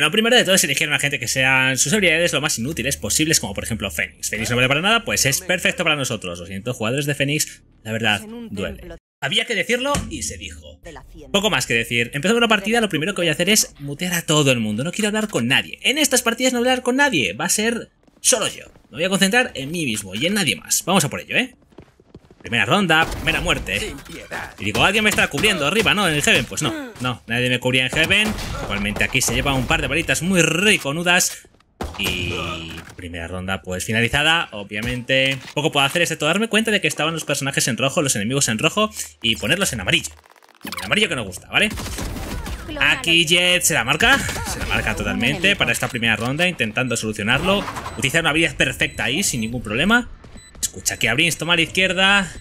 Lo primero de todo es elegir una gente que sean sus habilidades lo más inútiles posibles, como por ejemplo Fénix. Fénix no vale para nada, pues es perfecto para nosotros. Los 100 jugadores de Fénix, la verdad, duele. Había que decirlo y se dijo. Poco más que decir. Empezando la partida, lo primero que voy a hacer es mutear a todo el mundo. No quiero hablar con nadie. En estas partidas no hablar con nadie. Va a ser solo yo. Me voy a concentrar en mí mismo y en nadie más. Vamos a por ello, ¿eh? Primera ronda, primera muerte. Y digo, alguien me está cubriendo arriba, ¿no? En el Heaven. Pues no, mm. no, nadie me cubría en Heaven. Igualmente aquí se lleva un par de varitas muy riconudas. Y primera ronda pues finalizada, obviamente poco puedo hacer excepto darme cuenta de que estaban los personajes en rojo, los enemigos en rojo y ponerlos en amarillo. En amarillo que nos gusta, ¿vale? Aquí Jet se la marca, se la marca totalmente para esta primera ronda intentando solucionarlo. Utilizar una habilidad perfecta ahí sin ningún problema. Escucha que a la izquierda.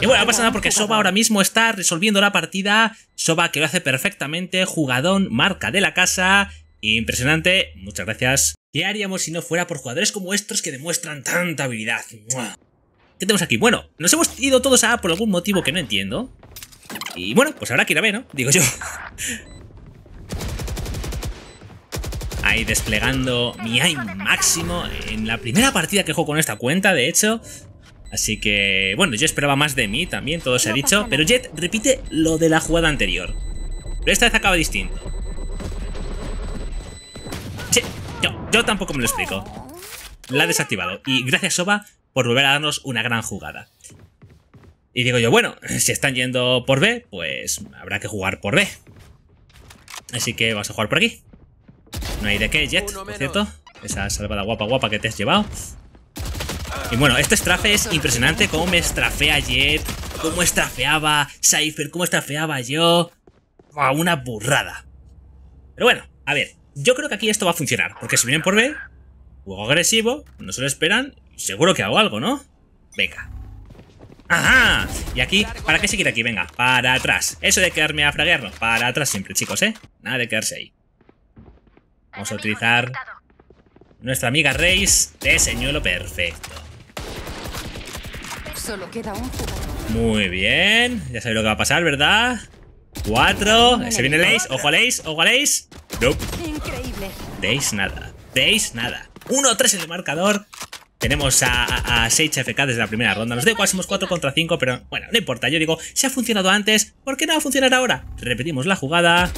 Y bueno, no pasa nada porque Soba ahora mismo está resolviendo la partida. Soba que lo hace perfectamente, jugadón, marca de la casa. Impresionante, muchas gracias. ¿Qué haríamos si no fuera por jugadores como estos que demuestran tanta habilidad? ¿Qué tenemos aquí? Bueno, nos hemos ido todos a por algún motivo que no entiendo. Y bueno, pues habrá que ir a ver, ¿no? Digo yo ahí desplegando mi aim máximo en la primera partida que juego con esta cuenta, de hecho. Así que, bueno, yo esperaba más de mí también, todo se ha dicho. Pero Jet repite lo de la jugada anterior. Pero esta vez acaba distinto. Sí, yo, yo tampoco me lo explico. La ha desactivado. Y gracias, Soba, por volver a darnos una gran jugada. Y digo yo, bueno, si están yendo por B, pues habrá que jugar por B. Así que vamos a jugar por aquí. No de qué, Jet, por cierto. Esa salvada guapa guapa que te has llevado. Y bueno, este estrafe es impresionante. Cómo me estrafea Jet, cómo estrafeaba Cypher, cómo estrafeaba yo. una burrada. Pero bueno, a ver. Yo creo que aquí esto va a funcionar. Porque si vienen por B, juego agresivo, no se lo esperan. Seguro que hago algo, ¿no? Venga, ¡Ajá! Y aquí, ¿para qué seguir aquí? Venga, para atrás. Eso de quedarme a fraguearlo, para atrás siempre, chicos, ¿eh? Nada de quedarse ahí. Vamos a utilizar nuestra amiga Reis de señuelo perfecto. Solo queda un Muy bien. Ya sabéis lo que va a pasar, ¿verdad? Cuatro. Se viene Reis. Ojo a Ojo Nope. Increíble. Deis nada. Deis nada. 1-3 en el marcador. Tenemos a, 6 FK desde la primera ronda. Nos da igual, somos 4 contra 5, pero bueno, no importa. Yo digo, si ha funcionado antes, ¿por qué no va a funcionar ahora? Repetimos la jugada.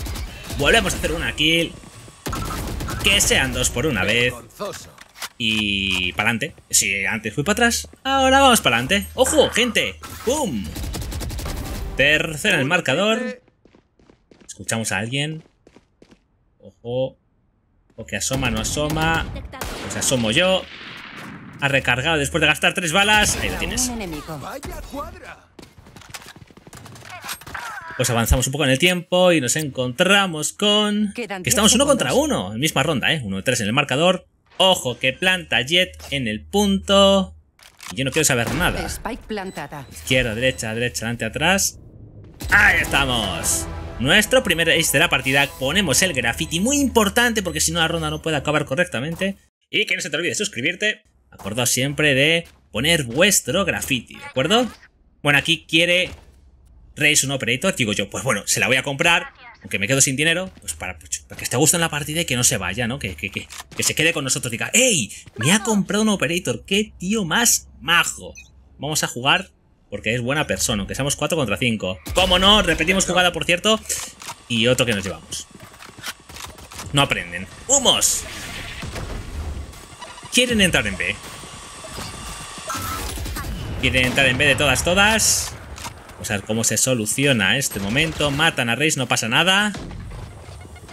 Volvemos a hacer una kill que sean dos por una vez. Y para adelante. Si antes fui para atrás, ahora vamos para adelante. ¡Ojo, gente! bum Tercera en el marcador. Escuchamos a alguien. Ojo. O que asoma, no asoma. Pues asomo yo. Ha recargado después de gastar tres balas. Ahí lo tienes. Vaya cuadra pues avanzamos un poco en el tiempo y nos encontramos con... Que estamos uno contra uno, en misma ronda, ¿eh? Uno de tres en el marcador. Ojo, que planta Jet en el punto. yo no quiero saber nada. Izquierda, derecha, derecha, delante, atrás. ¡Ahí estamos! Nuestro primer ace de la partida. Ponemos el graffiti, muy importante porque si no la ronda no puede acabar correctamente. Y que no se te olvide suscribirte. Acordaos siempre de poner vuestro graffiti, ¿de acuerdo? Bueno, aquí quiere Race un Operator, digo yo, pues bueno, se la voy a comprar, aunque me quedo sin dinero, pues para, pues, que esté a en la partida y que no se vaya, ¿no? Que, que, se quede con nosotros, diga, ¡Ey! Me ha comprado un Operator, qué tío más majo. Vamos a jugar porque es buena persona, aunque seamos 4 contra 5. ¡Cómo no, repetimos jugada, por cierto, y otro que nos llevamos. No aprenden. ¡Humos! Quieren entrar en B. Quieren entrar en B de todas, todas. Vamos a ver cómo se soluciona este momento. Matan a Reis, no pasa nada.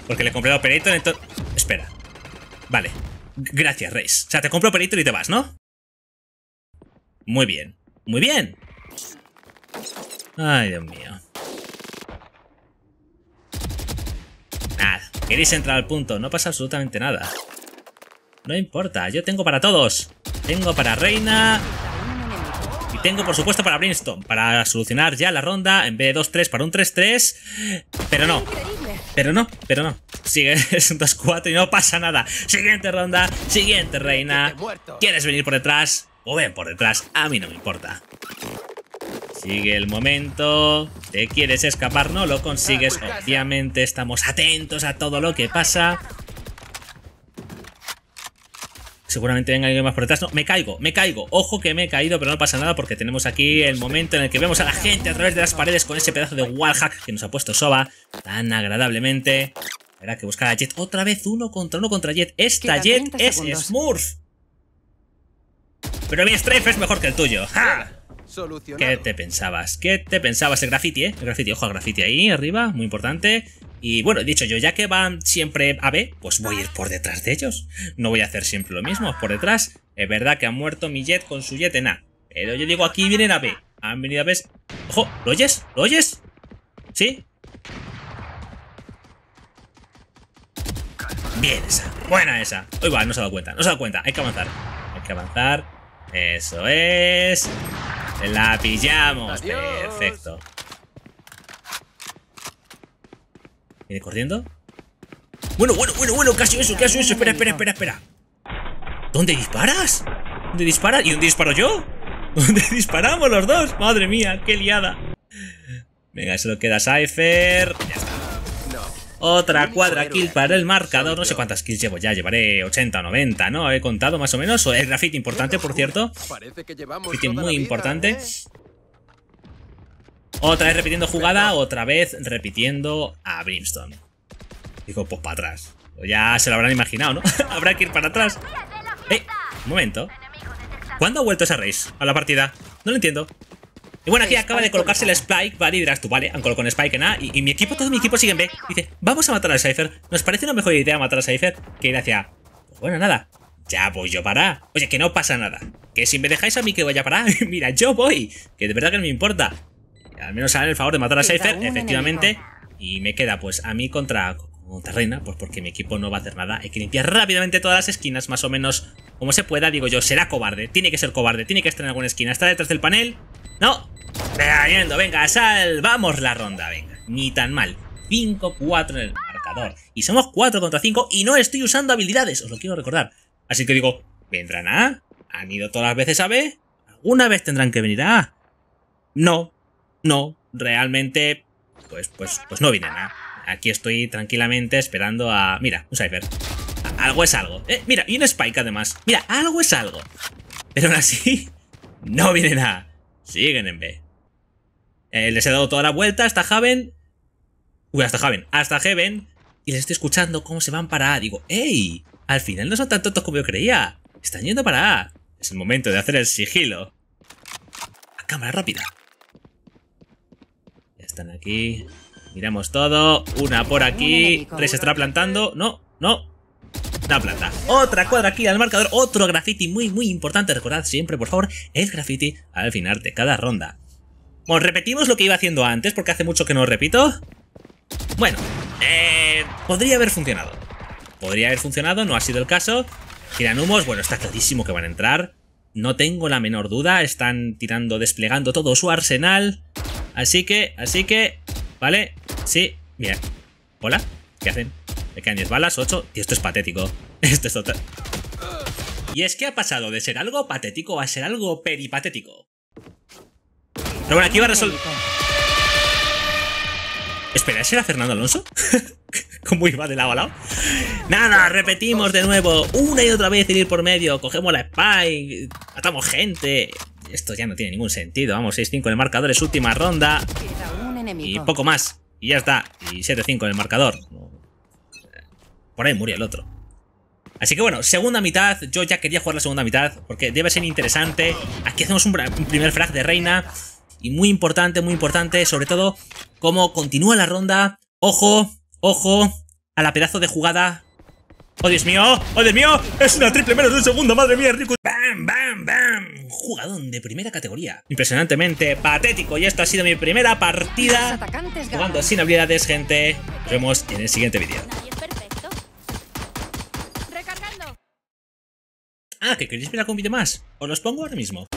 Porque le he comprado Operator, entonces... Espera. Vale. Gracias, Reis. O sea, te compro perito y te vas, ¿no? Muy bien. ¡Muy bien! Ay, Dios mío. Nada. Queréis entrar al punto. No pasa absolutamente nada. No importa. Yo tengo para todos. Tengo para Reina, tengo, por supuesto, para Brimstone, para solucionar ya la ronda en vez de 2-3 para un 3-3. Pero no. Pero no, pero no. Sigue, es un 2-4 y no pasa nada. Siguiente ronda, siguiente reina. ¿Quieres venir por detrás? O ven por detrás, a mí no me importa. Sigue el momento. Te quieres escapar, no lo consigues. Obviamente estamos atentos a todo lo que pasa. Seguramente venga alguien más por detrás. No, me caigo, me caigo. Ojo que me he caído, pero no pasa nada porque tenemos aquí el momento en el que vemos a la gente a través de las paredes con ese pedazo de wallhack que nos ha puesto Soba tan agradablemente. Habrá que buscar a Jet. Otra vez uno contra uno contra Jet. Esta Jet es Smurf. Pero mi strafe es mejor que el tuyo. ¡Ja! ¿Qué te pensabas? ¿Qué te pensabas? El graffiti, ¿eh? El graffiti, ojo El graffiti ahí arriba, muy importante. Y bueno, dicho yo, ya que van siempre a B, pues voy a ir por detrás de ellos. No voy a hacer siempre lo mismo, por detrás. Es verdad que ha muerto mi jet con su jet en A. Pero yo digo, aquí vienen a B. Han venido a B. Ojo, ¿lo oyes? ¿Lo oyes? ¿Sí? Bien esa. Buena esa. Uy, va, no se ha dado cuenta, no se ha dado cuenta. Hay que avanzar. Hay que avanzar. Eso es. La pillamos. Perfecto. ¿Viene corriendo? Bueno, bueno, bueno, bueno. Casi eso, casi eso. Espera, espera, espera, espera. ¿Dónde disparas? ¿Dónde disparas? ¿Y dónde disparo yo? ¿Dónde disparamos los dos? Madre mía, qué liada. Venga, lo queda Cypher. Ya está. Otra cuadra kill eh. para el marcador. No sé cuántas kills llevo ya. Llevaré 80 o 90, ¿no? He contado más o menos. Es grafite importante, por cierto. Grafiti muy importante. ¿eh? Otra vez repitiendo jugada. Otra vez repitiendo a Brimstone. Digo, pues para atrás. Ya se lo habrán imaginado, ¿no? Habrá que ir para atrás. ¡Eh! Un momento. ¿Cuándo ha vuelto esa race a la partida? No lo entiendo. Y bueno, aquí acaba de colocarse el Spike, ¿vale? Y dirás tú, vale, han colocado Spike en A y, mi equipo, todo mi equipo sigue en B. dice, vamos a matar al Cypher. Nos parece una mejor idea matar al Cypher que ir hacia pues bueno, nada, ya voy yo para Oye, que no pasa nada. Que si me dejáis a mí que vaya para A, mira, yo voy. Que de verdad que no me importa. Al menos haré el favor de matar a Cypher, efectivamente. Y me queda pues a mí contra, contra Reina, pues porque mi equipo no va a hacer nada. Hay que limpiar rápidamente todas las esquinas, más o menos como se pueda. Digo yo, será cobarde, tiene que ser cobarde, tiene que estar en alguna esquina. Está detrás del panel no, yendo venga, salvamos la ronda, venga. Ni tan mal. 5-4 en el marcador. Y somos 4 contra 5 y no estoy usando habilidades, os lo quiero recordar. Así que digo, ¿vendrán A? ¿Han ido todas las veces a B? ¿Alguna vez tendrán que venir a A? No, no, realmente, pues, pues, pues no viene a Aquí estoy tranquilamente esperando a... Mira, un Cypher. Algo es algo. Eh, mira, y un Spike además. Mira, algo es algo. Pero aún así, no viene a siguen en B. Eh, les he dado toda la vuelta hasta Haven. Uy, hasta Haven, hasta Heaven. Y les estoy escuchando cómo se van para A. Digo, ¡Ey! Al final no son tan tontos como yo creía. Están yendo para A. Es el momento de hacer el sigilo. A cámara rápida. Ya están aquí. Miramos todo. Una por aquí. Tres estará plantando. No, no plata. Otra cuadra aquí al marcador, otro graffiti muy muy importante. Recordad siempre, por favor, el graffiti al final de cada ronda. Bueno, repetimos lo que iba haciendo antes porque hace mucho que no repito. Bueno, eh, podría haber funcionado. Podría haber funcionado, no ha sido el caso. Tiran humos, bueno, está clarísimo que van a entrar. No tengo la menor duda, están tirando, desplegando todo su arsenal. Así que, así que, ¿vale? Sí, bien Hola, ¿qué hacen? Le quedan 10 balas, 8. Y esto es patético. Esto es total. Y es que ha pasado de ser algo patético a ser algo peripatético. Pero bueno, aquí va a resolver... Espera, ¿ese era Fernando Alonso? ¿Cómo iba de lado a lado? Nada, repetimos de nuevo, una y otra vez ir por medio, cogemos la spike. matamos gente. Esto ya no tiene ningún sentido, vamos, 6-5 en el marcador, es última ronda. Y poco más, y ya está, y 7-5 en el marcador. Por ahí murió el otro. Así que bueno, segunda mitad, yo ya quería jugar la segunda mitad porque debe ser interesante. Aquí hacemos un, primer frag de reina y muy importante, muy importante, sobre todo cómo continúa la ronda. Ojo, ojo a la pedazo de jugada. ¡Oh, Dios mío! ¡Oh, Dios mío! ¡Es una triple menos de un segundo! ¡Madre mía, Rico! ¡Bam, bam, bam! Jugadón de primera categoría. Impresionantemente patético. Y esto ha sido mi primera partida jugando sin habilidades, gente. Nos vemos en el siguiente vídeo. Ah, ¿que queréis ver algún vídeo más? Os los pongo ahora mismo.